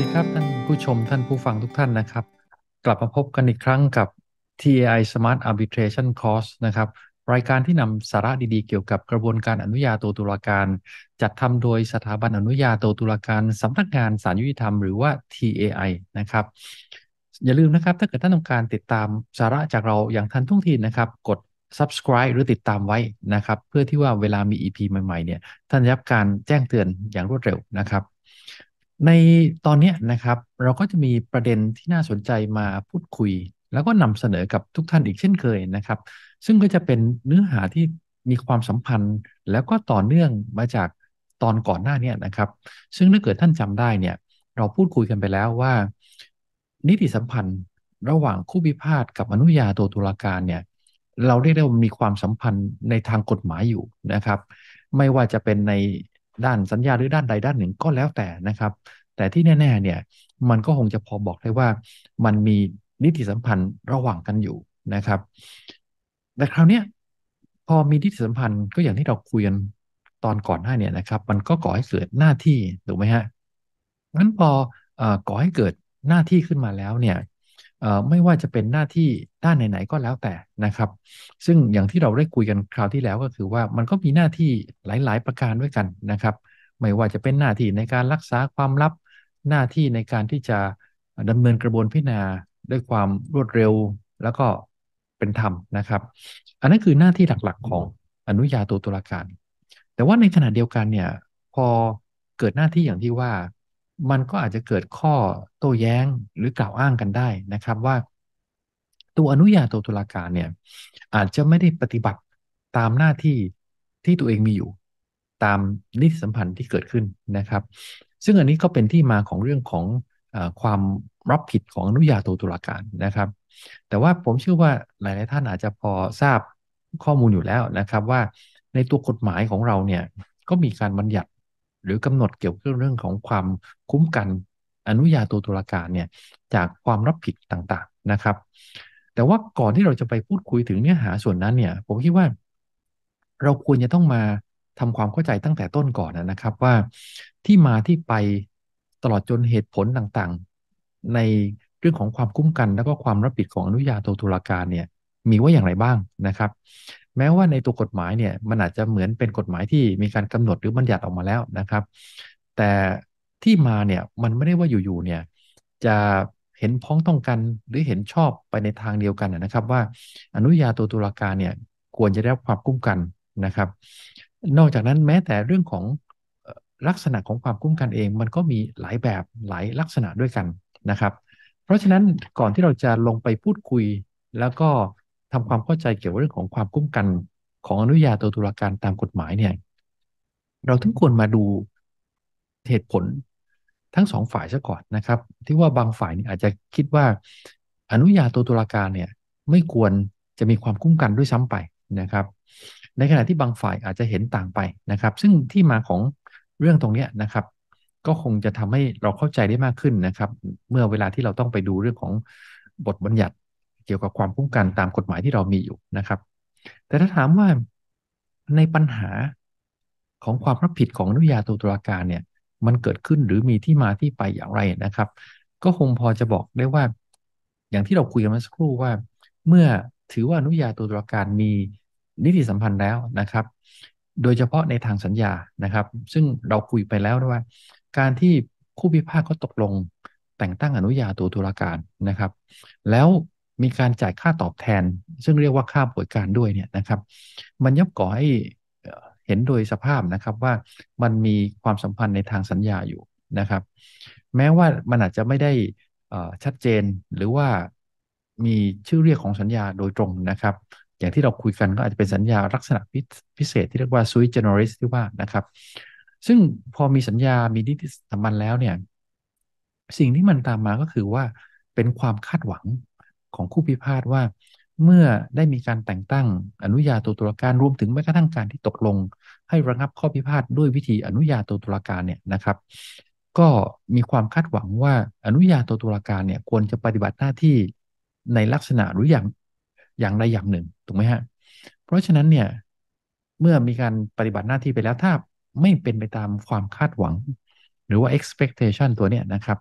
ดีครับ ท่านผู้ชมท่านผู้ฟังทุกท่านนะครับ กลับมาพบกันอีกครั้งกับ TAI Smart Arbitration Course นะครับรายการที่นำสาระดีๆ เกี่ยวกับกระบวนการอนุญาโตตุลาการ จัดทำโดยสถาบันอนุญาโตตุลาการสำนักงานสารยุติธรรมหรือว่า TAI นะครับอย่าลืมนะครับถ้าเกิดท่านต้องการติดตามสาระจากเราอย่างทันท่วงทีนะครับ กด subscribe หรือติดตามไว้นะครับ เพื่อที่ว่าเวลามี EP ใหม่ๆเนี่ยท่านรับการแจ้งเตือนอย่างรวดเร็วนะครับในตอนนี้นะครับ เราก็จะมีประเด็นที่น่าสนใจมาพูดคุยแล้วก็นำเสนอกับทุกท่านอีกเช่นเคยนะครับ ซึ่งก็จะเป็นเนื้อหาที่มีความสัมพันธ์แล้วก็ต่อเนื่องมาจากตอนก่อนหน้านี้นะครับ ซึ่งถ้าเกิดท่านจำได้เนี่ย เราพูดคุยกันไปแล้วว่า นิติสัมพันธ์ระหว่างคู่พิพาทกับอนุญาโตตุลาการเนี่ย เราเรียกได้ว่ามีความสัมพันธ์ในทางกฎหมายอยู่นะครับ ไม่ว่าจะเป็นในด้านสัญญาหรือด้านใดด้านหนึ่งก็แล้วแต่นะครับ แต่ที่แน่ ๆ เนี่ย มันก็คงจะพอบอกได้ว่ามันมีนิติสัมพันธ์ระหว่างกันอยู่นะครับแต่คราวนี้พอมีนิติสัมพันธ์ก็อย่างที่เราคุยกันตอนก่อนหน้าเนี่ยนะครับ มันก็ก่อให้เกิดหน้าที่ถูกไหมฮะงั้นพออก่อให้เกิดหน้าที่ขึ้นมาแล้วเนี่ยไม่ว่าจะเป็นหน้าที่ด้านไหน ๆ ก็แล้วแต่นะครับ ซึ่งอย่างที่เราได้คุยกันคราวที่แล้วก็คือว่ามันก็มีหน้าที่หลาย ๆ ประการด้วยกันนะครับ ไม่ว่าจะเป็นหน้าที่ในการรักษาความลับหน้าที่ในการที่จะดำเนินกระบวนพิจารณาด้วยความรวดเร็วแล้วก็เป็นธรรมนะครับ อันนั้นคือหน้าที่หลักๆของอนุญาโตตุลาการ แต่ว่าในขณะเดียวกันเนี่ยพอเกิดหน้าที่อย่างที่ว่ามันก็อาจจะเกิดข้อโต้แย้งหรือกล่าวอ้างกันได้นะครับ ว่า ตัวอนุญาโตตุลาการเนี่ยอาจจะไม่ได้ปฏิบัติตามหน้าที่ที่ตัวเองมีอยู่ ตามนิติสัมพันธ์ที่เกิดขึ้นนะครับ ซึ่งอันนี้ก็เป็นที่มาของเรื่องของอความรับผิดของอนุญาโตตุลาการนะครับ แต่ว่าผมเชื่อว่าหลาย ๆ ท่านอาจจะพอทราบข้อมูลอยู่แล้วนะครับ ว่าในตัวกฎหมายของเราเนี่ยก็มีการบัญญัติหรือกำหนดเกี่ยวกับเรื่องของความคุ้มกันอนุญาโตตุลาการเนี่ยจากความรับผิดต่างๆนะครับ แต่ว่าก่อนที่เราจะไปพูดคุยถึงเนื้อหาส่วนนั้นเนี่ยผมคิดว่าเราควรจะต้องมาทำความเข้าใจตั้งแต่ต้นก่อนนะครับว่าที่มาที่ไปตลอดจนเหตุผลต่างๆ ในเรื่องของความคุ้มกันแล้วก็ความรับผิดของอนุญาโตตุลาการเนี่ยมีว่าอย่างไรบ้างนะครับแม้ว่าในตัวกฎหมายเนี่ยมันอาจจะเหมือนเป็นกฎหมายที่มีการกำหนดหรือบัญญัติออกมาแล้วนะครับ แต่ที่มาเนี่ยมันไม่ได้ว่าอยู่ๆเนี่ยจะเห็นพ้องต้องกันหรือเห็นชอบไปในทางเดียวกันนะครับ ว่าอนุญาตัวตุลาการเนี่ยควรจะได้ความคุ้มกันนะครับ นอกจากนั้นแม้แต่เรื่องของลักษณะของความคุ้มกันเอง มันก็มีหลายแบบหลายลักษณะด้วยกันนะครับ เพราะฉะนั้นก่อนที่เราจะลงไปพูดคุยแล้วก็ทำความเข้าใจเกี่ยวกับเรื่องของความคุ้มกันของอนุญาโตตุลาการตามกฎหมายเนี่ยเราถึงควรมาดูเหตุผลทั้งสองฝ่ายซะก่อนนะครับ ที่ว่าบางฝ่ายอาจจะคิดว่าอนุญาโตตุลาการเนี่ยไม่ควรจะมีความคุ้มกันด้วยซ้ำไปนะครับ ในขณะที่บางฝ่ายอาจจะเห็นต่างไปนะครับ ซึ่งที่มาของเรื่องตรงนี้นะครับ ก็คงจะทำให้เราเข้าใจได้มากขึ้นนะครับ เมื่อเวลาที่เราต้องไปดูเรื่องของบทบัญญัติเกี่ยวกับความคุ้มกันตามกฎหมายที่เรามีอยู่นะครับ แต่ถ้าถามว่าในปัญหาของความรับผิดของอนุญาโตตุลาการเนี่ย มันเกิดขึ้นหรือมีที่มาที่ไปอย่างไรนะครับ ก็คงพอจะบอกได้ว่าอย่างที่เราคุยกันมาสักครู่ว่าเมื่อถือว่าอนุญาโตตุลาการมีนิติสัมพันธ์แล้วนะครับ โดยเฉพาะในทางสัญญานะครับ ซึ่งเราคุยไปแล้วว่า การที่คู่พิพาทเขาตกลงแต่งตั้งอนุญาโตตุลาการนะครับ แล้วมีการจ่ายค่าตอบแทน ซึ่งเรียกว่าค่าบริการด้วยเนี่ยนะครับ มันย่อมก่อให้เห็นโดยสภาพนะครับว่ามันมีความสัมพันธ์ในทางสัญญาอยู่นะครับ แม้ว่ามันอาจจะไม่ได้ชัดเจนหรือว่ามีชื่อเรียกของสัญญาโดยตรงนะครับ อย่างที่เราคุยกันก็อาจจะเป็นสัญญาลักษณะพิเศษที่เรียกว่าซูยเจเนอริสที่ว่านะครับ ซึ่งพอมีสัญญามีนิติสัมพันธ์แล้วเนี่ย สิ่งที่มันตามมาก็คือว่าเป็นความคาดหวังของคู่พิพาทว่าเมื่อได้มีการแต่งตั้งอนุญาโตตุลาการรวมถึงแม้กระทั่งการที่ตกลง ให้ระงับข้อพิพาทด้วยวิธีอนุญาโตตุลาการเนี่ยนะครับ ก็มีความคาดหวังว่าอนุญาโตตุลาการเนี่ยควรจะปฏิบัติหน้าที่ในลักษณะหรืออย่างอย่างใดอย่างหนึ่งถูกไหมฮะเพราะฉะนั้นเนี่ยเมื่อมีการปฏิบัติหน้าที่ไปแล้วถ้าไม่เป็นไปตามความคาดหวังหรือว่า expectation ตัวเนี้ยนะครับ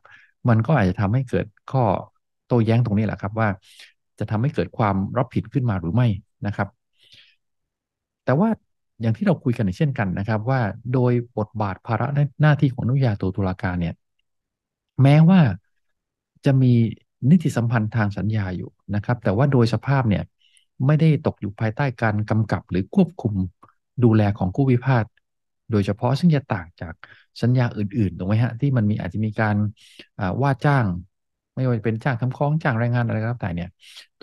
มันก็อาจจะทำให้เกิดข้อโต้แย้งตรงนี้แหละครับว่าจะทำให้เกิดความรับผิดขึ้นมาหรือไม่นะครับ แต่ว่าอย่างที่เราคุยกันเช่นกันนะครับ ว่าโดยบทบาทภาระหน้าที่ของนุยาตัวตุลาการเนี่ย แม้ว่าจะมีนิติสัมพันธ์ทางสัญญาอยู่นะครับ แต่ว่าโดยสภาพเนี่ยไม่ได้ตกอยู่ภายใต้การกำกับหรือควบคุมดูแลของคู่พิพาทโดยเฉพาะซึ่งจะต่างจากสัญญาอื่นๆถูกไหมฮะที่มันมีอาจจะมีการว่าจ้างไม่ว่าจะเป็นจ้างทำคล้องจ้างแรงงานอะไรก็แล้วแต่เนี่ย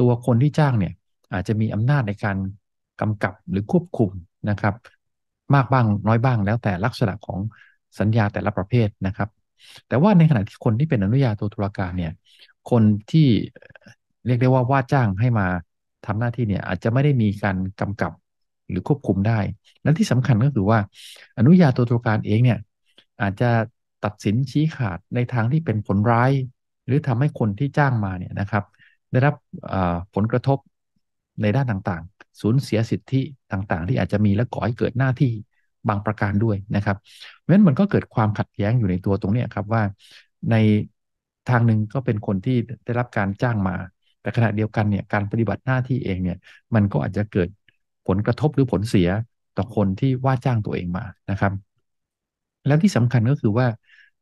ตัวคนที่จ้างเนี่ยอาจจะมีอำนาจในการกำกับหรือควบคุมนะครับ มากบ้างน้อยบ้างแล้วแต่ลักษณะของสัญญาแต่ละประเภทนะครับ แต่ว่าในขณะที่คนที่เป็นอนุญาโตตุลาการเนี่ยคนที่เรียกได้ว่าว่าจ้างให้มาทำหน้าที่เนี่ยอาจจะไม่ได้มีการกำกับหรือควบคุมได้และที่สำคัญก็คือว่าอนุญาโตตุลาการเองเนี่ยอาจจะตัดสินชี้ขาดในทางที่เป็นผลร้ายหรือทำให้คนที่จ้างมาเนี่ยนะครับ ได้รับผลกระทบในด้านต่างๆสูญเสียสิทธิต่างๆ ที่อาจจะมีและก่อให้เกิดหน้าที่บางประการด้วยนะครับเพราะฉะนั้นมันก็เกิดความขัดแย้งอยู่ในตัวตรงนี้ครับว่าในทางหนึ่งก็เป็นคนที่ได้รับการจ้างมา แต่ขณะเดียวกันเนี่ยการปฏิบัติหน้าที่เองเนี่ยมันก็อาจจะเกิดผลกระทบหรือผลเสียต่อคนที่ว่าจ้างตัวเองมานะครับ และที่สำคัญก็คือว่า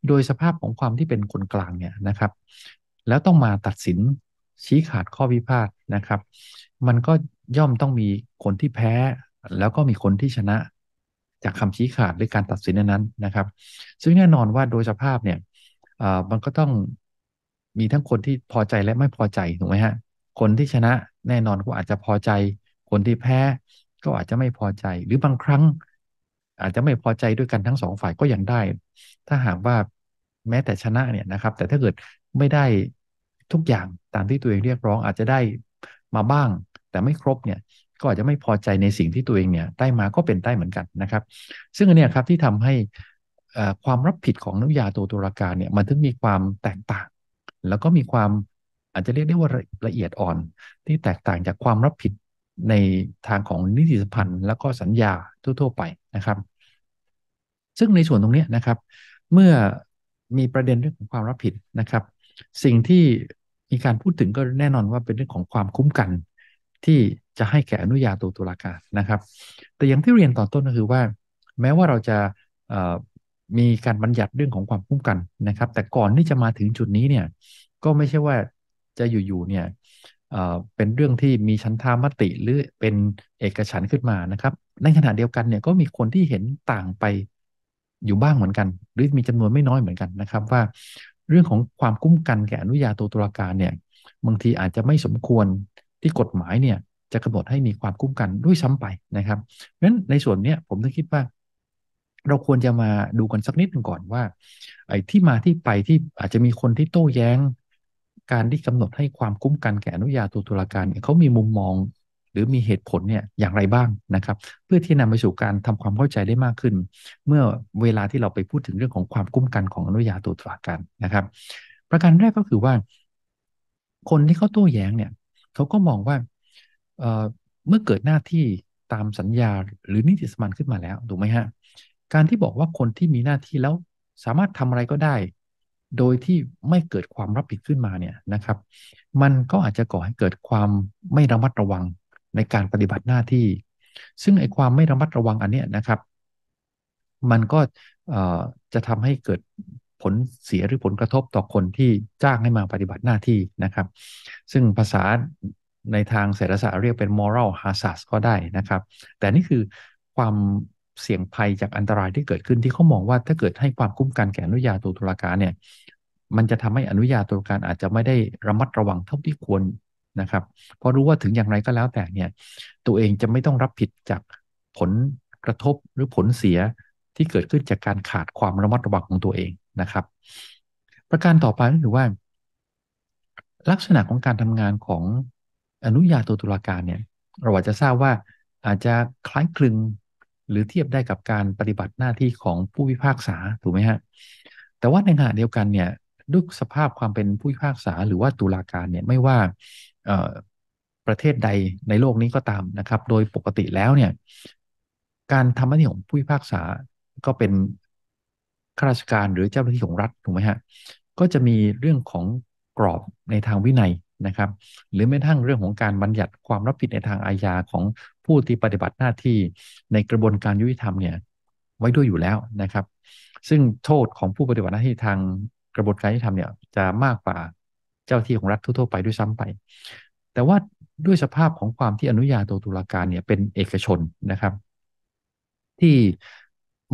โดยสภาพของความที่เป็นคนกลางเนี่ยนะครับ แล้วต้องมาตัดสินชี้ขาดข้อพิพาทนะครับ มันก็ย่อมต้องมีคนที่แพ้ แล้วก็มีคนที่ชนะจากคำชี้ขาดหรือการตัดสินนั้นนะครับ ซึ่งแน่นอนว่าโดยสภาพเนี่ยมันก็ต้องมีทั้งคนที่พอใจและไม่พอใจถูกไหมฮะคนที่ชนะแน่นอนก็อาจจะพอใจ คนที่แพ้ก็อาจจะไม่พอใจ หรือบางครั้งอาจจะไม่พอใจด้วยกันทั้งสองฝ่ายก็ยังได้ ถ้าหากว่าแม้แต่ชนะเนี่ยนะครับ แต่ถ้าเกิดไม่ได้ทุกอย่างตามที่ตัวเองเรียกร้อง อาจจะได้มาบ้าง แต่ไม่ครบเนี่ยก็อาจจะไม่พอใจในสิ่งที่ตัวเองเนี่ยได้มาก็เป็นได้เหมือนกันนะครับ ซึ่งอันนี้ครับที่ทำให้ความรับผิดของนุยาตัวตุลาการเนี่ย มันถึงมีความแตกต่างแล้วก็มีความอาจจะเรียกได้ว่าละเอียดอ่อน ที่แตกต่างจากความรับผิดในทางของนิติสัมพันธ์แล้วก็สัญญาทั่วๆไปนะครับ ซึ่งในส่วนตรงนี้นะครับ เมื่อมีประเด็นเรื่องของความรับผิดนะครับ สิ่งที่มีการพูดถึงก็แน่นอนว่าเป็นเรื่องของความคุ้มกัน ที่จะให้แก่อนุญาโตตุลาการนะครับ แต่อย่างที่เรียนตอนต้นก็คือว่า แม้ว่าเราจะมีการบัญญัติเรื่องของความคุ้มกันนะครับ แต่ก่อนที่จะมาถึงจุดนี้เนี่ยก็ไม่ใช่ว่าจะอยู่ๆเนี่ยเป็นเรื่องที่มีชั้นธามติหรือเป็นเอกฉันขึ้นมานะครับในขณะเดียวกันเนี่ยก็มีคนที่เห็นต่างไปอยู่บ้างเหมือนกันหรือมีจำนวนไม่น้อยเหมือนกันนะครับ ว่า เรื่องของความคุ้มกันแก่อนุญาโตตุลาการเนี่ยบางทีอาจจะไม่สมควรที่กฎหมายเนี่ย จะกำหนดให้มีความคุ้มกันด้วยซ้ำไปนะครับเพราะฉะนั้นในส่วนเนี้ยผม้องคิดว่า เราควรจะมาดูกันสักนิดนึงก่อนว่า ไอ้ที่มาที่ไปที่อาจจะมีคนที่โต้แย้งการที่กำหนดให้ความคุ้มกันแก่อนุญาโตตุลาการเนี่ยเขามีมุมมองหรือมีเหตุผลเนี่ยอย่างไรบ้างนะครับ เพื่อที่นำไปสู่การทำความเข้าใจได้มากขึ้น เมื่อเวลาที่เราไปพูดถึงเรื่องของความคุ้มกันของอนุญาโตตุลาการนะครับ ประการแรกก็คือว่าคนที่เขาโต้แย้งเนี่ยเขาก็มองว่าเเมื่อเกิดหน้าที่ตามสัญญาหรือนิติสมันขึ้นมาแล้วถูกไหมฮะการที่บอกว่าคนที่มีหน้าที่แล้วสามารถทำอะไรก็ได้ โดยที่ไม่เกิดความรับผิดขึ้นมาเนี่ยนะครับ มันก็อาจจะก่อให้เกิดความไม่ระมัดระวังในการปฏิบัติหน้าที่ ซึ่งไอ้ความไม่ระมัดระวังอันเนี้ยนะครับ มันก็จะทำให้เกิดผลเสียหรือผลกระทบต่อคนที่จ้างให้มาปฏิบัติหน้าที่นะครับ ซึ่งภาษาในทางเศรษฐศาสตร์เรียกเป็น moral hazard ก็ได้นะครับ แต่นี่คือความเสี่ยงภัยจากอันตรายที่เกิดขึ้นที่เขามองว่าถ้าเกิดให้ความคุ้มกันแก่อนุญาโตตุลาการเนี่ย มันจะทำให้อนุญาโตตุลาการอาจจะไม่ได้ระมัดระวังเท่าที่ควรนะครับเพราะรู้ว่าถึงอย่างไรก็แล้วแต่เนี่ย ตัวเองจะไม่ต้องรับผิดจากผลกระทบหรือผลเสียที่เกิดขึ้นจากการขาดความระมัดระวังของตัวเองนะครับ ประการต่อไปก็คือว่า ลักษณะของการทำงานของอนุญาโตตุลาการเนี่ย เราอาจจะทราบว่าอาจจะคล้ายคลึงหรือเทียบได้กับการปฏิบัติหน้าที่ของผู้พิพากษาถูกไหมฮะ แต่ว่าในขณะเดียวกันเนี่ยด้วยสภาพความเป็นผู้พิพากษาหรือว่าตุลาการเนี่ยไม่ว่าประเทศใดในโลกนี้ก็ตามนะครับ โดยปกติแล้วเนี่ย การทำหน้าที่ของผู้พิพากษาก็เป็นข้าราชการหรือเจ้าหน้าที่ของรัฐถูกไหมฮะก็จะมีเรื่องของกรอบในทางวินัยนะครับ หรือแม้ทั่งเรื่องของการบัญญัติความรับผิดในทางอาญาของผู้ที่ปฏิบัติหน้าที่ในกระบวนการยุติธรรมเนี่ย ไว้ด้วยอยู่แล้วนะครับ ซึ่งโทษของผู้ปฏิบัติหน้าที่ทางกระบวนการยุติธรรมเนี่ยจะมากกว่าเจ้าที่ของรัฐทั่วไปด้วยซ้ำไป แต่ว่าด้วยสภาพของความที่อนุญาโตตุลาการเนี่ยเป็นเอกชนนะครับ ที่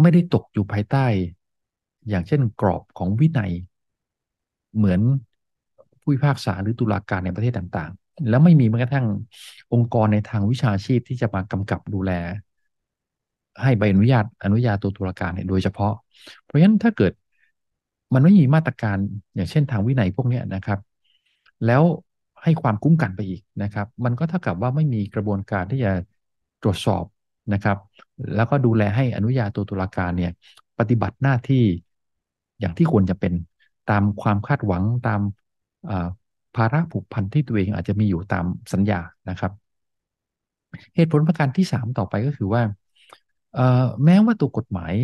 ไม่ได้ตกอยู่ภายใต้ อย่างเช่นกรอบของวินัย เหมือนผู้พิพากษาหรือตุลาการในประเทศต่าง ๆ แล้วไม่มีแม้กระทั่งองค์กรในทางวิชาชีพที่จะมากำกับดูแล ให้ใบอนุญาตอนุญาโตตุลาการเนี่ยโดยเฉพาะ เพราะฉะนั้นถ้าเกิด มันไม่มีมาตรการอย่างเช่น ทางวินัยพวกนี้นะครับแล้วให้ความคุ้มกันไปอีกนะครับ มันก็เท่ากับว่าไม่มีกระบวนการที่จะตรวจสอบนะครับ แล้วก็ดูแลให้อนุญาโตตุลาการเนี่ยปฏิบัติหน้าที่อย่างที่ควรจะเป็นตามความคาดหวังตามภาระผูกพันที่ตัวเองอาจจะมีอยู่ตามสัญญานะครับ เหตุผลประการที่3ต่อไปก็คือว่าแม้ว่าตัวกฎหมาย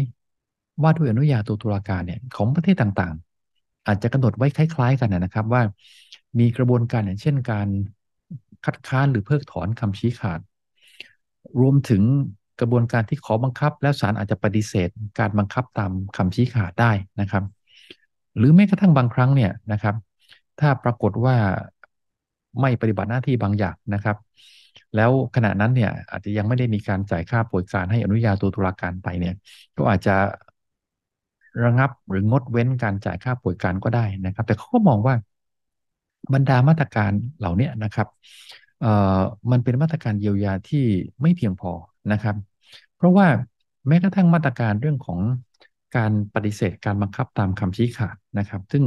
ว่าด้วยอนุญาโตตุลาการเนี่ยของประเทศต่างๆ อาจจะกำหนดไว้คล้าย ๆ กันนะครับว่ามีกระบวนการอย่างเช่นการคัดค้านหรือเพิกถอนคำชี้ขาด รวมถึงกระบวนการที่ขอบังคับ แล้วศาลอาจจะปฏิเสธการบังคับตามคำชี้ขาดได้นะครับ หรือแม้กระทั่งบางครั้งเนี่ยนะครับ ถ้าปรากฏว่าไม่ปฏิบัติหน้าที่บางอย่างนะครับ แล้วขณะนั้นเนี่ยอาจจะยังไม่ได้มีการจ่ายค่าป่วยการให้อนุญาโตตุลาการไปเนี่ย ก็อาจจะระงับหรืองดเว้นการจ่ายค่าป่วยการก็ได้นะครับ แต่เขาก็มองว่าบรรดามาตรการเหล่านี้นะครับ มันเป็นมาตรการเยียวยาที่ไม่เพียงพอนะครับ เพราะว่าแม้กระทั่งมาตรการเรื่องของการปฏิเสธการบังคับตามคำชี้ขาดนะครับ ซึ่ง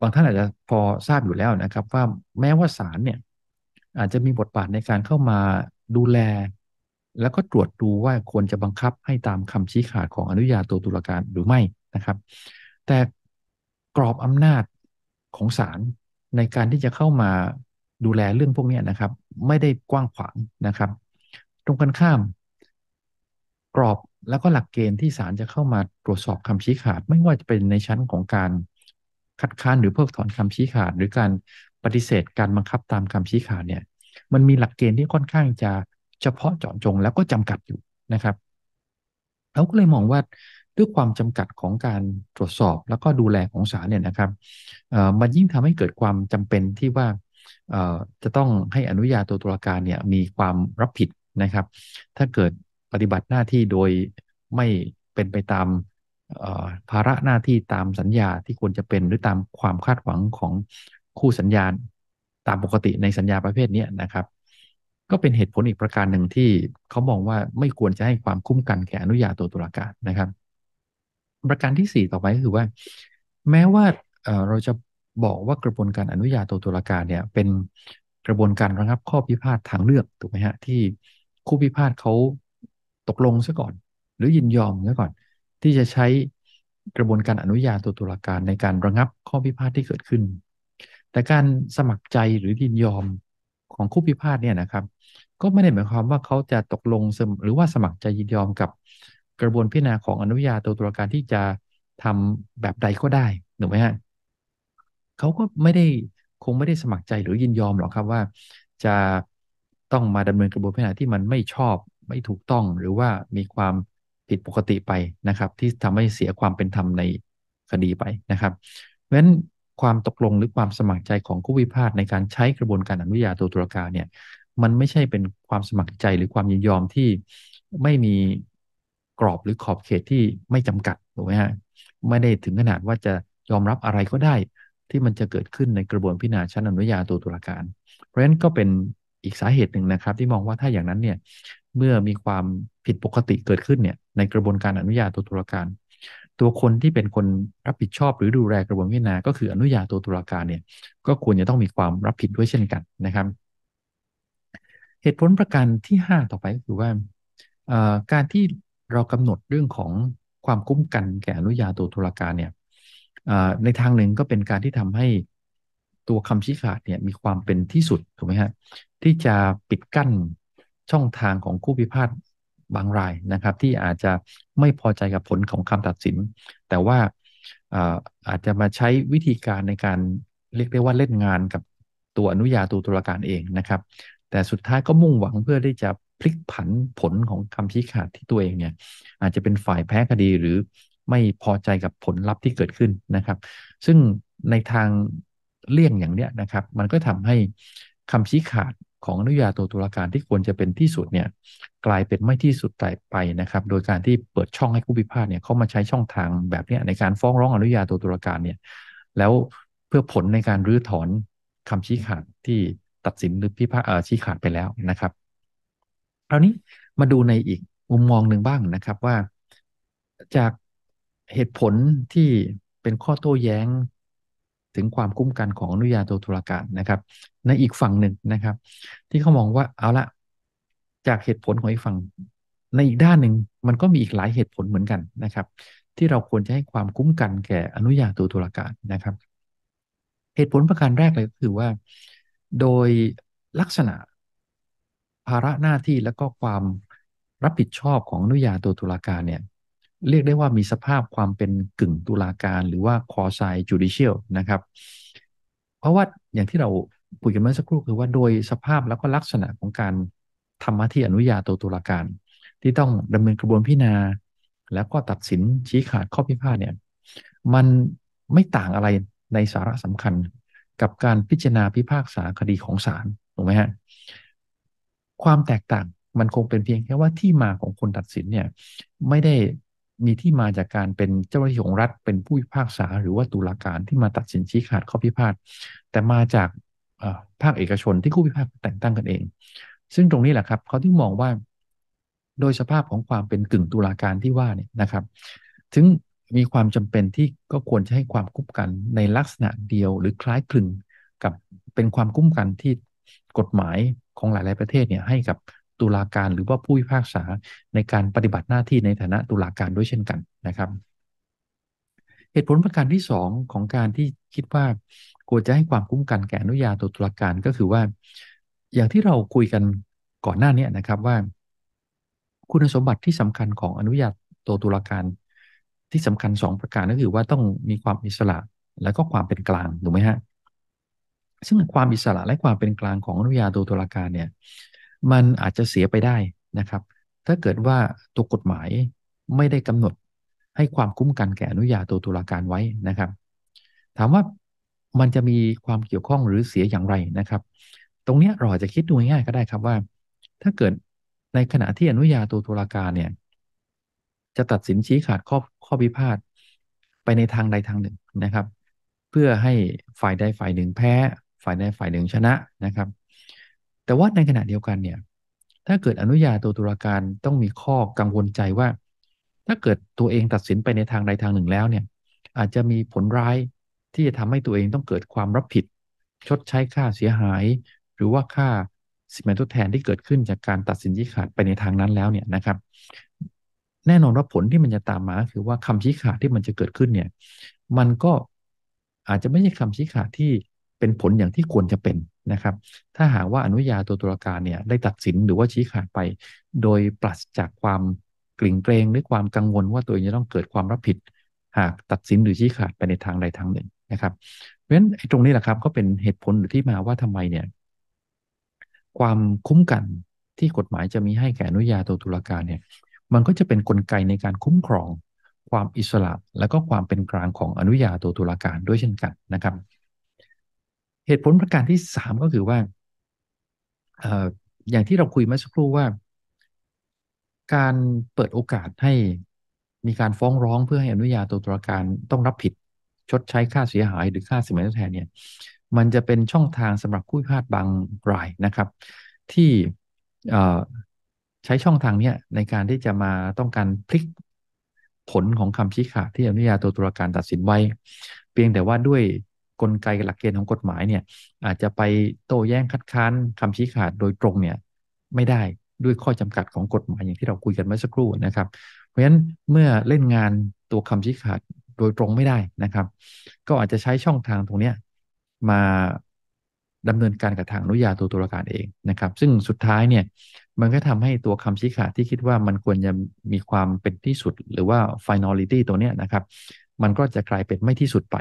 บางท่านอาจจะพอทราบอยู่แล้วนะครับ ว่าแม้ว่าศาลเนี่ยอาจจะมีบทบาทในการเข้ามาดูแล แล้วก็ตรวจดูว่าควรจะบังคับให้ตามคำชี้ขาดของอนุญาโตตุลาการหรือไม่นะครับ แต่กรอบอำนาจของศาลในการที่จะเข้ามาดูแลเรื่องพวกนี้นะครับ ไม่ได้กว้างขวางนะครับ ตรงกันข้ามกรอบแล้วก็หลักเกณฑ์ที่ศาลจะเข้ามาตรวจสอบคำชี้ขาด ไม่ว่าจะเป็นในชั้นของการคัดค้านหรือเพิกถอนคำชี้ขาด หรือการปฏิเสธการบังคับตามคำชี้ขาดเนี่ย มันมีหลักเกณฑ์ที่ค่อนข้างจะเฉพาะเจาะจง แล้วก็จำกัดอยู่นะครับเขาก็เลยมองว่าด้วยความจำกัดของการตรวจสอบแล้วก็ดูแลของศาลเนี่ยนะครับ มันยิ่งทำให้เกิดความจำเป็นที่ว่าจะต้องให้อนุญาโตตุลาการเนี่ยมีความรับผิดนะครับ ถ้าเกิดปฏิบัติหน้าที่โดยไม่เป็นไปตามภาระหน้าที่ตามสัญญาที่ควรจะเป็นหรือตามความคาดหวังของคู่สัญญาตามปกติในสัญญาประเภทนี้นะครับ ก็เป็นเหตุผลอีกประการหนึ่งที่เขามองว่าไม่ควรจะให้ความคุ้มกันแก่อนุญาโตตุลาการนะครับประการที่สี่ต่อไปคือว่า แม้ว่าเราจะบอกว่ากระบวนการอนุญาโตตุลาการเนี่ยเป็นกระบวนการระงับข้อพิพาททางเลือกถูกไหมฮะที่คู่พิพาทเขาตกลงซะก่อน หรือยินยอมซะก่อน ที่จะใช้กระบวนการอนุญาโตตุลาการในการระงับข้อพิพาทที่เกิดขึ้น แต่การสมัครใจหรือยินยอมของคู่พิพาทเนี่ยนะครับ ก็ไม่ได้หมายความว่าเขาจะตกลงหรือว่าสมัครใจยินยอมกับกระบวนพิจารณาของอนุญาโตตุลาการที่จะทำแบบใดก็ได้ถูกไหมฮะเขาก็ไม่ได้คงไม่ได้สมัครใจหรือยินยอมหรอกครับว่า จะต้องมาดำเนินกระบวนพิจารณาที่มันไม่ชอบไม่ถูกต้องหรือว่ามีความผิดปกติไปนะครับ ที่ทำให้เสียความเป็นธรรมในคดีไปนะครับเพราะฉะนั้นความตกลงหรือความสมัครใจของผู้พิพาทในการใช้กระบวนการอนุญาโตตุลาการเนี่ย มันไม่ใช่เป็นความสมัครใจหรือความยินยอมที่ไม่มีกรอบหรือขอบเขตที่ไม่จำกัดถูกไหมฮะไม่ได้ถึงขนาดว่าจะยอมรับอะไรก็ได้ ที่มันจะเกิดขึ้นในกระบวนพิจารณาชั้นอนุญาโตตุลาการเพราะฉะนั้นก็เป็นอีกสาเหตุหนึ่งนะครับ ที่มองว่าถ้าอย่างนั้นเนี่ยเมื่อมีความผิดปกติเกิดขึ้นเนี่ยในกระบวนการอนุญาโตตุลาการ ตัวคนที่เป็นคนรับผิดชอบ หรือดูแลกระบวนพิจารณาก็คืออนุญาโตตุลาการเนี่ย ก็ควรจะต้องมีความรับผิดด้วยเช่นกันนะครับ เหตุผลประการที่ 5 ต่อไปก็คือว่าการที่เรากำหนดเรื่องของความคุ้มกันแก่อนุญาโตตุลาการเนี่ยในทางหนึ่งก็เป็นการที่ทำให้ตัวคำชี้ขาดเนี่ยมีความเป็นที่สุดถูกไหมฮะที่จะปิดกั้นช่องทางของคู่พิพาทบางรายนะครับ ที่อาจจะไม่พอใจกับผลของคำตัดสิน แต่ว่าอาจจะมาใช้วิธีการในการเรียกได้ว่าเล่นงานกับตัวอนุญาโตตุลาการเองนะครับ แต่สุดท้ายก็มุ่งหวังเพื่อที่จะลิกผันผลของคำชี้ขาดที่ตัวเองเนี่ย อาจจะเป็นฝ่ายแพ้คดีหรือไม่พอใจกับผลลัพธ์ที่เกิดขึ้นนะครับ ซึ่งในทางเลี่ยงอย่างเนี้ยนะครับ มันก็ทำให้คำชี้ขาดของอนุญาโตตุลาการที่ควรจะเป็นที่สุดเนี่ย กลายเป็นไม่ที่สุดต่ไปนะครับ โดยการที่เปิดช่องให้ผู้พิพาทเนี่ยเข้ามาใช้ช่องทางแบบนี้ในการฟ้องร้องอนุญาโตตุลาการเนี่ยแล้วเพื่อผลในการรื้อถอนคำชี้ขาดที่ตัดสินหรือพิพาทชี้ขาดไปแล้วนะครับคราวนี้มาดูในอีกมุมมองหนึ่งบ้างนะครับว่า จากเหตุผลที่เป็นข้อโต้แย้งถึงความคุ้มกันของอนุญาโตตุลาการนะครับ ในอีกฝั่งหนึ่งนะครับ ที่เขามองว่าเอาละจากเหตุผลของอีกฝั่งในอีกด้านหนึ่ง มันก็มีอีกหลายเหตุผลเหมือนกันนะครับ ที่เราควรจะให้ความคุ้มกันแก่อนุญาโตตุลาการนะครับ เหตุผลประการแรกเลยก็คือว่าโดยลักษณะภาระหน้าที่และก็ความรับผิดชอบของอนุญาโตตุลาการเนี่ย เรียกได้ว่ามีสภาพความเป็นกึ่งตุลาการ หรือว่าคอไซจูดิเชียลนะครับ เพราะว่าอย่างที่เราพุยกันเมื่อสักครู่คือว่าโดยสภาพแล้วก็ลักษณะของการทำมาที่อนุญาโตตุลาการ ที่ต้องดำเนินกระบวนพิจารณา แล้วก็ตัดสินชี้ขาดข้อพิพาทเนี่ย มันไม่ต่างอะไรในสาระสำคัญกับการพิจารณาพิพากษาคดีของศาลถูกไหมฮะความแตกต่างมันคงเป็นเพียงแค่ว่าที่มาของคนตัดสินเนี่ย ไม่ได้มีที่มาจากการเป็นเจ้าหน้าที่ของรัฐ เป็นผู้พิพากษาหรือว่าตุลาการที่มาตัดสินชี้ขาดข้อพิพาทแต่มาจากภาคเอกชนที่ผู้พิพากษาแต่งตั้งกันเอง ซึ่งตรงนี้แหละครับเขาที่มองว่าโดยสภาพของความเป็นกึ่งตุลาการที่ว่าเนี่ยนะครับ ถึงมีความจำเป็นที่ก็ควรจะให้ความคุ้มกันในลักษณะเดียวหรือคล้ายคลึงกับเป็นความคุ้มกันที่กฎหมายของหลายๆประเทศเนี่ยให้กับตุลาการหรือว่าผู้พิพากษาในการปฏิบัติหน้าที่ในฐานะตุลาการด้วยเช่นกันนะครับ เหตุผลประการที่ 2 ของการที่คิดว่าควรจะให้ความคุ้มกันแก่อนุญาโตตุลาการก็คือว่า อย่างที่เราคุยกันก่อนหน้านี้นะครับว่า คุณสมบัติที่สำคัญของอนุญาโตตุลาการ ที่สำคัญ 2 ประการก็คือว่าต้องมีความอิสระและก็ความเป็นกลางถูกไหมฮะซึ่งความอิสระและความเป็นกลาง ของอนุญาโตตุลาการเนี่ยมันอาจจะเสียไปได้นะครับ ถ้าเกิดว่าตัวกฎหมายไม่ได้กำหนดให้ความคุ้มกันแก่อนุญาโตตุลาการไว้นะครับ ถามว่ามันจะมีความเกี่ยวข้องหรือเสียอย่างไรนะครับ ตรงนี้เราอาจจะคิดดูง่ายก็ได้ครับว่า ถ้าเกิดในขณะที่อนุญาโตตุลาการเนี่ย จะตัดสินชี้ขาดข้อข้อพิพาท ไปในทางใดทางหนึ่งนะครับ เพื่อให้ฝ่ายใดฝ่ายหนึ่งแพ้ฝ่ายใดฝ่ายหนึ่งชนะนะครับ แต่ว่าในขณะเดียวกันเนี่ย ถ้าเกิดอนุญาโตตุลาการต้องมีข้อกังวลใจว่า ถ้าเกิดตัวเองตัดสินไปในทางใดทางหนึ่งแล้วเนี่ย อาจจะมีผลร้ายที่จะทำให้ตัวเองต้องเกิดความรับผิด ชดใช้ค่าเสียหาย หรือว่าค่าสิทธิทดแทนที่เกิดขึ้นจากการตัดสินที่ขาดไปในทางนั้นแล้วเนี่ยนะครับ แน่นอนว่าผลที่มันจะตามมาคือว่าคำชี้ขาดที่มันจะเกิดขึ้นเนี่ย มันก็อาจจะไม่ใช่คำชี้ขาดที่เป็นผลอย่างที่ควรจะเป็นนะครับ ถ้าหากว่าอนุญาตัวตุลาการเนี่ย ได้ตัดสินหรือว่าชี้ขาดไป โดยปราศจากความกลิ่งเกรงหรือความกังวลว่าตัวเองจะต้องเกิดความรับผิด หากตัดสินหรือชี้ขาดไปในทางใดทางหนึ่งนะครับ เพราะฉะนั้นตรงนี้แหละครับก็เป็นเหตุผลหรือที่มาว่าทำไมเนี่ย ความคุ้มกันที่กฎหมายจะมีให้แก่อนุญาตัวตุลาการเนี่ย มันก็จะเป็นนกลไกในการคุ้มครอง ความอิสระและก็ความเป็นกลางของอนุญาตัวตุลาการด้วยเช่นกันนะครับเหตุผลประการที่สามก็คือว่าอย่างที่เราคุยมาสักครู่ว่า การเปิดโอกาสให้มีการฟ้องร้องเพื่อให้อนุญาโตตุลาการต้องรับผิด ชดใช้ค่าเสียหายหรือค่าสินไหมทดแทนเนี่ย มันจะเป็นช่องทางสำหรับผู้พิพาทบางรายนะครับ ที่ใช้ช่องทางนี้ในการที่จะมาต้องการพลิกผลของคำชี้ขาดที่อนุญาโตตุลาการตัดสินไว้ เพียงแต่ว่าด้วยกลไกหลักเกณฑ์ของกฎหมายเนี่ย อาจจะไปโต้แย้งคัดค้านคำชี้ขาดโดยตรงเนี่ย ไม่ได้ด้วยข้อจำกัดของกฎหมายอย่างที่เราคุยกันเมื่อสักครู่นะครับ เพราะฉะนั้นเมื่อเล่นงานตัวคำชี้ขาดโดยตรงไม่ได้นะครับ ก็อาจจะใช้ช่องทางตรงเนี้ยมาดำเนินการกับทางอนุญาตตัวตุลาการเองนะครับ ซึ่งสุดท้ายเนี่ย มันก็ทำให้ตัวคำชี้ขาดที่คิดว่ามันควรจะมีความเป็นที่สุดหรือว่า finality ตัวเนี้ยนะครับ มันก็จะกลายเป็นไม่ที่สุดไป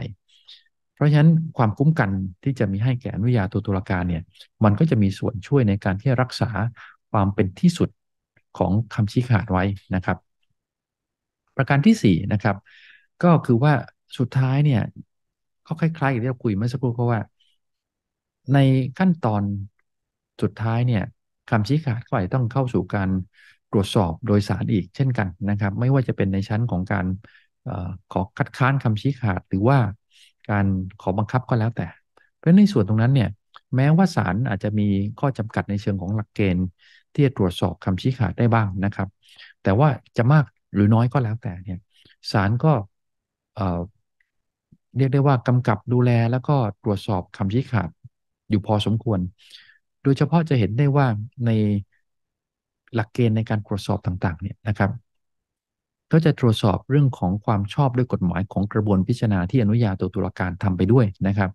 เพราะฉะนั้นความคุ้มกันที่จะมีให้แก่อนุญาโตตุลาการเนี่ยมันก็จะมีส่วนช่วยในการที่รักษาความเป็นที่สุดของคำชี้ขาดไว้นะครับ ประการที่4นะครับก็คือว่าสุดท้ายเนี่ยก็คล้ายๆกับที่เราคุยเมื่อสักครู่ก็ว่า ในขั้นตอนสุดท้ายเนี่ยคำชี้ขาดก็อาจจะต้องเข้าสู่การตรวจสอบโดยสารอีก เช่นกันนะครับ ไม่ว่าจะเป็นในชั้นของการออขอคัดค้านคำชี้ขาดหรือว่าการขอบังคับก็แล้วแต่ เพราะในส่วนตรงนั้นเนี่ย แม้ว่าศาลอาจจะมีข้อจำกัดในเชิงของหลักเกณฑ์ ที่จะตรวจสอบคำชี้ขาดได้บ้างนะครับ แต่ว่าจะมากหรือน้อยก็แล้วแต่เนี่ยศาลก็เรียกได้ว่ากำกับดูแลแล้วก็ตรวจสอบคำชี้ขาด อยู่พอสมควร โดยเฉพาะจะเห็นได้ว่าในหลักเกณฑ์ในการตรวจสอบต่างๆเนี่ยนะครับขาจะตรวจสอบเรื่องของความชอบด้วยกฎหมายของกระบวนพิจารณาที่อนุญาโตตุลาการทำไปด้วยนะครับ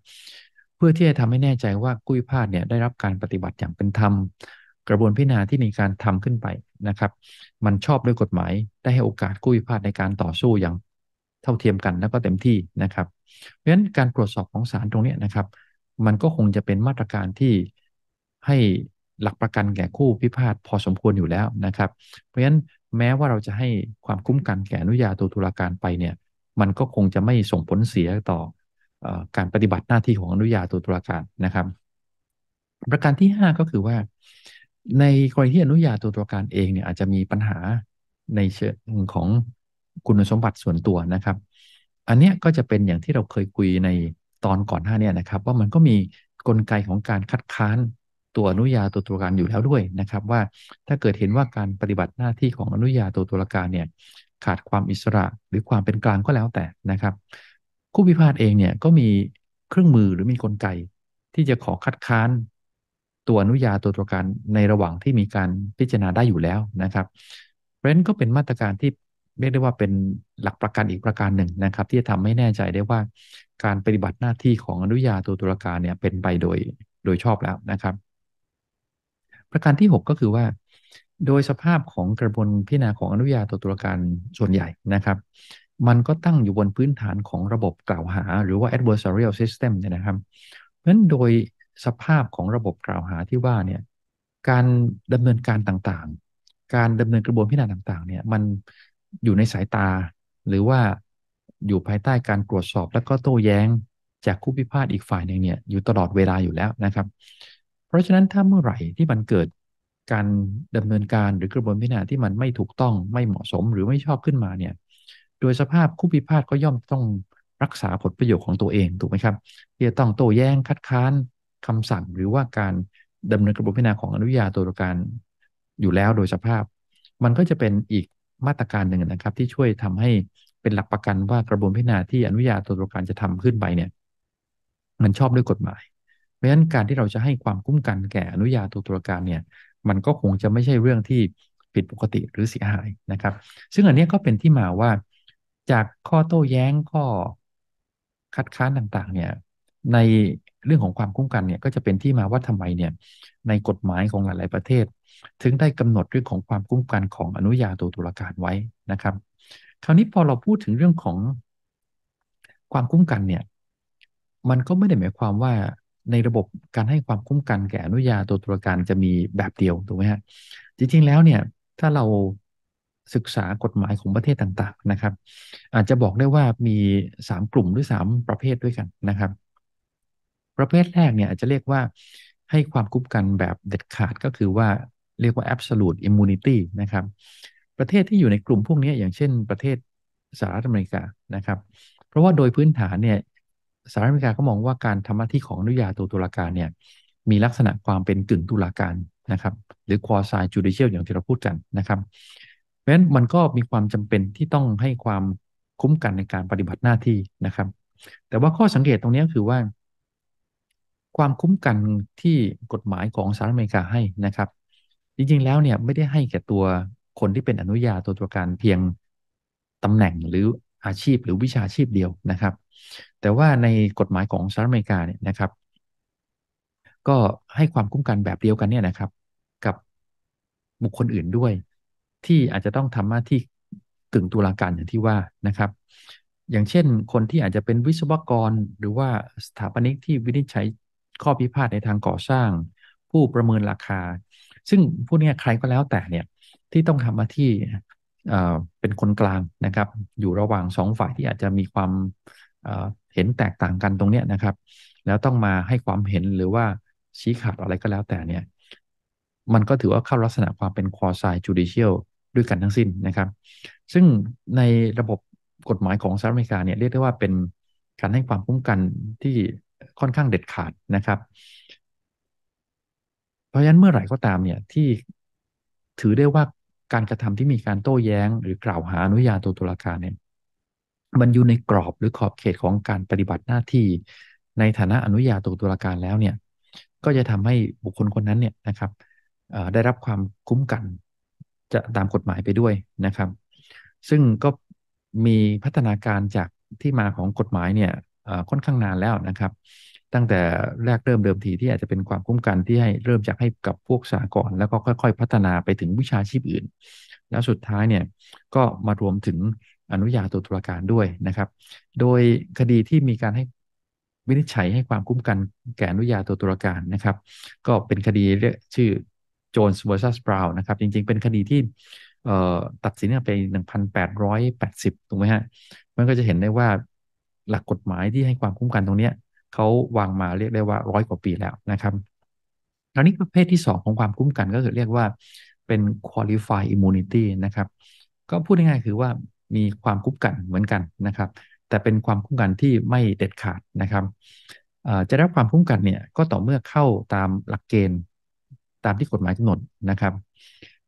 เพื่อที่จะทำให้แน่ใจว่ากุ้ยพาดเนี่ยได้รับการปฏิบัติอย่างเป็นธรรมกระบวนพิจารณาที่มีการทำขึ้นไปนะครับ มันชอบด้วยกฎหมายได้ให้โอกาสกุ้ยพาดในการต่อสู้อย่างเท่าเทียมกันแล้วก็เต็มที่นะครับ เพราะฉะนั้นการตรวจสอบของศาลตรงนี้นะครับ มันก็คงจะเป็นมาตรการที่ให้หลักประกันแก่คู่พิพาทพอสมควรอยู่แล้วนะครับ เพราะฉะนั้นแม้ว่าเราจะให้ความคุ้มกันแก่อนุญาโตตุลาการไปเนี่ย มันก็คงจะไม่ส่งผลเสียต่ออการปฏิบัติหน้าที่ของอนุญาโตตุลาการนะครับ ประการที่5ก็คือว่าในกรณีที่อนุญาโตตุลาการเองเนี่ยอาจจะมีปัญหาในเชิงของคุณสมบัติส่วนตัวนะครับอันเนี้ยก็จะเป็นอย่างที่เราเคยคุยในตอนก่อนหน้าเนี่ยนะครับ ว่ามันก็มีกลไกของการคัดค้านตัวอนุญาตัวตุลาการอยู่แล้วด้วยนะครับว่าถ้าเกิดเห็นว่าการปฏิบัติหน้าที่ของอนุญาตัวตุลาการเนี่ยขาดความอิสระหรือความเป็นกลางก็แล้วแต่นะครับคู่พิพาทเองเนี่ย ก็มีเครื่องมือหรือมีกลไก ที่จะขอคัดค้านตัวอนุญาตัวตุลาการในระหว่างที่มีการพิจารณาได้อยู่แล้วนะครับเพราะนั้นก็เป็นมาตรการที่เรียกได้ว่าเป็นหลักประกันอีกประการหนึ่งนะครับ ที่จะทำให้แน่ใจได้ว่าการปฏิบัติหน้าที่ของอนุญาตัวตุลาการเนี่ยเป็นไปโดยโดยชอบแล้วนะครับประการที่ 6 ก็คือว่า โดยสภาพของกระบวนพิจารณาของอนุญาโตตุลาการส่วนใหญ่นะครับ มันก็ตั้งอยู่บนพื้นฐานของระบบกล่าวหา หรือว่า adversarial system เนี่ยนะครับ เพราะฉะนั้นโดยสภาพของระบบกล่าวหาที่ว่าเนี่ยการดำเนินการต่างๆ การดำเนินกระบวนพิจารณาต่างๆเนี่ยมันอยู่ในสายตาหรือว่าอยู่ภายใต้การตรวจสอบและก็โต้แย้งจากคู่พิพาทอีกฝ่ายหนึ่งเนี่ย อยู่ตลอดเวลาอยู่แล้วนะครับเพราะฉะนั้นถ้าเมื่อไหร่ที่มันเกิดการดำเนินการหรือกระบวนพิจารณาที่มันไม่ถูกต้องไม่เหมาะสมหรือไม่ชอบขึ้นมาเนี่ย โดยสภาพคู่พิพาทก็ย่อมต้องรักษาผลประโยชน์ของตัวเองถูกไหมครับ ที่จะต้องโต้แย้งคัดค้านคำสั่งหรือว่าการดำเนินกระบวนพิจารณาของอนุญาโตตุลาการอยู่แล้วโดยสภาพ มันก็จะเป็นอีกมาตรการหนึ่งนะครับที่ช่วยทำให้เป็นหลักประกันว่ากระบวนพิจารณาที่อนุญาโตตุลาการจะทำขึ้นไปเนี่ยมันชอบด้วยกฎหมายเพราะฉะนั้นการที่เราจะให้ความคุ้มกันแก่อนุญาโตตุลาการเนี่ย มันก็คงจะไม่ใช่เรื่องที่ผิดปกติหรือเสียหายนะครับ ซึ่งอันนี้ก็เป็นที่มาว่าจากข้อโต้แย้งข้อคัดค้านต่างๆ เนี่ยในเรื่องของความคุ้มกันเนี่ยก็จะเป็นที่มาว่าทำไมเนี่ยในกฎหมายของหลายๆประเทศ ถึงได้กำหนดเรื่องของความคุ้มกันของอนุญาโตตุลาการไว้นะครับ คราวนี้พอเราพูดถึงเรื่องของความคุ้มกันเนี่ย มันก็ไม่ได้หมายความว่าในระบบการให้ความคุ้มกันแก่อนุญาโตตุลาการจะมีแบบเดียวถูกไหมฮะจริงๆแล้วเนี่ยถ้าเราศึกษากฎหมายของประเทศต่างๆนะครับ อาจจะบอกได้ว่ามี 3 กลุ่มหรือ 3 ประเภทด้วยกันนะครับ ประเภทแรกเนี่ยอาจจะเรียกว่าให้ความคุ้มกันแบบเด็ดขาดก็คือว่าเรียกว่า absolute immunity นะครับ ประเทศที่อยู่ในกลุ่มพวกนี้อย่างเช่นประเทศสหรัฐอเมริกานะครับ เพราะว่าโดยพื้นฐานเนี่ยสหรัฐอเมริกาก็มองว่าการทำหน้าที่ของอนุญาโตตุลาการเนี่ย มีลักษณะความเป็นกึ่งตุลาการนะครับ หรืออซายจูดิเชียลอย่างที่เราพูดกันนะครับเพราะฉะนั้นมันก็มีความจำเป็นที่ต้องให้ความคุ้มกันในการปฏิบัติหน้าที่นะครับ แต่ว่าข้อสังเกตตรงนี้คือว่า ความคุ้มกันที่กฎหมายของสหรัฐอเมริกาให้นะครับจริงๆแล้วเนี่ยไม่ได้ให้แก่ตัวคนที่เป็นอนุญาโตตุลาการเพียงตำแหน่งหรืออาชีพหรือวิชาชีพเดียวนะครับแต่ว่าในกฎหมายของสหรัฐอเมริกาเนี่ยนะครับ ก็ให้ความคุ้มกันแบบเดียวกันเนี่ยนะครับ กับบุคคลอื่นด้วย ที่อาจจะต้องทำหน้าที่กึ่งตุลาการอย่างที่ว่านะครับ อย่างเช่น คนที่อาจจะเป็นวิศวกร หรือว่าสถาปนิกที่วินิจฉัยข้อพิพาทในทางก่อสร้าง ผู้ประเมินราคา ซึ่งผู้นี้ใครก็แล้วแต่เนี่ยที่ต้องทำหน้าที่เป็นคนกลางนะครับ อยู่ระหว่างสองฝ่ายที่อาจจะมีความเห็นแตกต่างกันตรงเนี้ยนะครับ แล้วต้องมาให้ความเห็นหรือว่า ชี้ขาดอะไรก็แล้วแต่เนี่ยมันก็ถือว่าเข้าลักษณะความเป็นคออายจูดิเชียลด้วยกันทั้งสิ้นนะครับ ซึ่งในระบบกฎหมายของสหรัฐอเมริกาเนี่ยเรียกได้ว่าเป็นการให้ความคุ้มกันที่ค่อนข้างเด็ดขาดนะครับ เพราะฉะนั้นเมื่อไหร่ก็ตามเนี่ยที่ถือได้ว่าการกระทำที่มีการโต้แย้งหรือกล่าวหาอนุญาโตตุลาการเนี่ยมันอยู่ในกรอบหรือขอบเขตของการปฏิบัติหน้าที่ ในฐานะอนุญาโตตุลาการแล้วเนี่ย ก็จะทำให้บุคคลคนนั้นเนี่ยนะครับ ได้รับความคุ้มกันจะตามกฎหมายไปด้วยนะครับ ซึ่งก็มีพัฒนาการจากที่มาของกฎหมายเนี่ยค่อนข้างนานแล้วนะครับ ตั้งแต่แรกเริ่มเดิมทีที่อาจจะเป็นความคุ้มกันที่ให้เริ่มจากให้กับพวกสากลแล้วก็ค่อย ๆ พัฒนาไปถึงวิชาชีพอื่น แล้วสุดท้ายเนี่ยก็มารวมถึงอนุญาโตตุลาการด้วยนะครับ โดยคดีที่มีการให้วินิจฉัยให้ความคุ้มกัน แก่อนุญาโตตุลาการนะครับ ก็เป็นคดีเรียกชื่อโจนส์เวอร์ซัสบราวน์นะครับจริง ๆ เป็นคดีที่ตัดสินไป1,880ถูกไหมฮะมันก็จะเห็นได้ว่าหลักกฎหมายที่ให้ความคุ้มกันตรงนี้เขาวางมาเรียกได้ว่าร้อยกว่าปีแล้วนะครับคราวนี้ประเภทที่ 2 ของความคุ้มกันก็คือเรียกว่าเป็น q u a l i f d immunity นะครับก็พูดง่ายๆคือว่ามีความคุ้มกันเหมือนกันนะครับ แต่เป็นความคุ้มกันที่ไม่เด็ดขาดนะครับจะได้ความคุ้มกันเนี่ยก็ต่อเมื่อเข้าตามหลักเกณฑ์ตามที่กฎหมายกำหนดนะครับ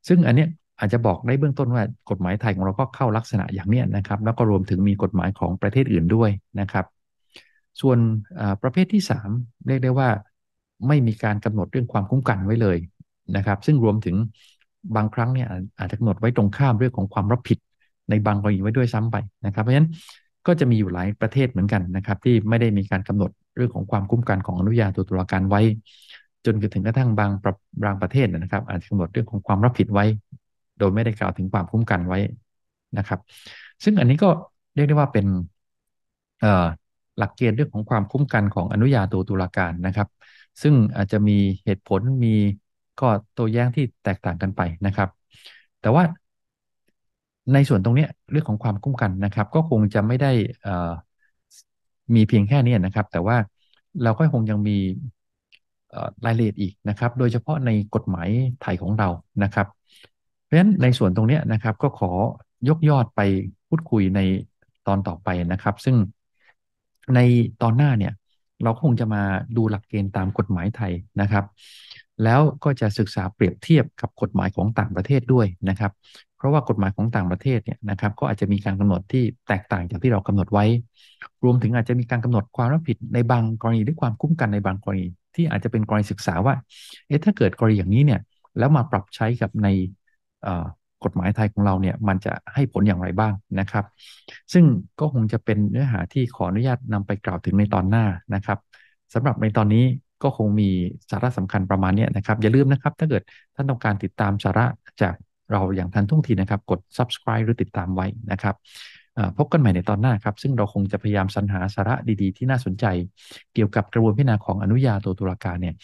ซึ่งอันเนี้ยอาจจะบอกได้เบื้องต้นว่ากฎหมายไทยของเราก็เข้าลักษณะอย่างเนี้ยนะครับ แล้วก็รวมถึงมีกฎหมายของประเทศอื่นด้วยนะครับ ส่วนประเภทที่ 3 เรียกได้ว่าไม่มีการกำหนดเรื่องความคุ้มกันไว้เลยนะครับ ซึ่งรวมถึงบางครั้งเนี่ยอาจจะกำหนดไว้ตรงข้ามเรื่องของความรับผิดในบางกรณีไว้ด้วยซ้ำไปนะครับ เพราะฉะนั้นก็จะมีอยู่หลายประเทศเหมือนกันนะครับ ที่ไม่ได้มีการกำหนดเรื่องของความคุ้มกันของอนุญาตตุลาการไว้ จนถึงกระทั่งบางบางประเทศนะครับอาจจะกำหนดเรื่องของความรับผิดไว้ โดยไม่ได้กล่าวถึงความคุ้มกันไว้นะครับ ซึ่งอันนี้ก็เรียกได้ว่าเป็นหลักเกณฑ์เรื่องของความคุ้มกันของอนุญาตตุลาการนะครับ ซึ่งอาจจะมีเหตุผลมีก็ตัวแย้งที่แตกต่างกันไปนะครับ แต่ว่าในส่วนตรงนี้เรื่องของความคุ้มกันนะครับ ก็คงจะไม่ได้มีเพียงแค่นี้นะครับ แต่ว่าเราก็คงยังมีรายละเอียดอีกนะครับ โดยเฉพาะในกฎหมายไทยของเรานะครับ เพราะฉะนั้นในส่วนตรงนี้นะครับก็ขอยกยอดไปพูดคุยในตอนต่อไปนะครับ ซึ่งในตอนหน้าเนี่ย เราคงจะมาดูหลักเกณฑ์ตามกฎหมายไทยนะครับแล้วก็จะศึกษาเปรียบเทียบกับกฎหมายของต่างประเทศด้วยนะครับ เพราะว่ากฎหมายของต่างประเทศเนี่ยนะครับก็อาจจะมีการกำหนดที่แตกต่างจากที่เรากำหนดไว้ รวมถึงอาจจะมีการกำหนดความรับผิดในบางกรณีหรือความคุ้มกันในบางกรณี ที่อาจจะเป็นกรณีศึกษาว่า เอ๊ะถ้าเกิดกรณีอย่างนี้เนี่ยแล้วมาปรับใช้กับในกฎหมายไทยของเราเนี่ยมันจะให้ผลอย่างไรบ้างนะครับ ซึ่งก็คงจะเป็นเนื้อหาที่ขออนุญาตนำไปกล่าวถึงในตอนหน้านะครับสำหรับในตอนนี้ก็คงมีสาระสำคัญประมาณนี้นะครับ อย่าลืมนะครับ ถ้าเกิดท่านต้องการติดตามสาระจากเราอย่างทันท่วงทีนะครับ กด subscribe หรือติดตามไว้นะครับพบกันใหม่ในตอนหน้าครับซึ่งเราคงจะพยายามสรรหาสาระดี ๆ ที่น่าสนใจ เกี่ยวกับกระบวนพิจารณาของอนุญาโตตุลาการเนี่ย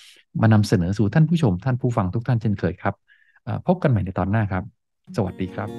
มานำเสนอสู่ท่านผู้ชมท่านผู้ฟังทุกท่านเช่นเคยครับพบกันใหม่ในตอนหน้าครับ สวัสดีครับ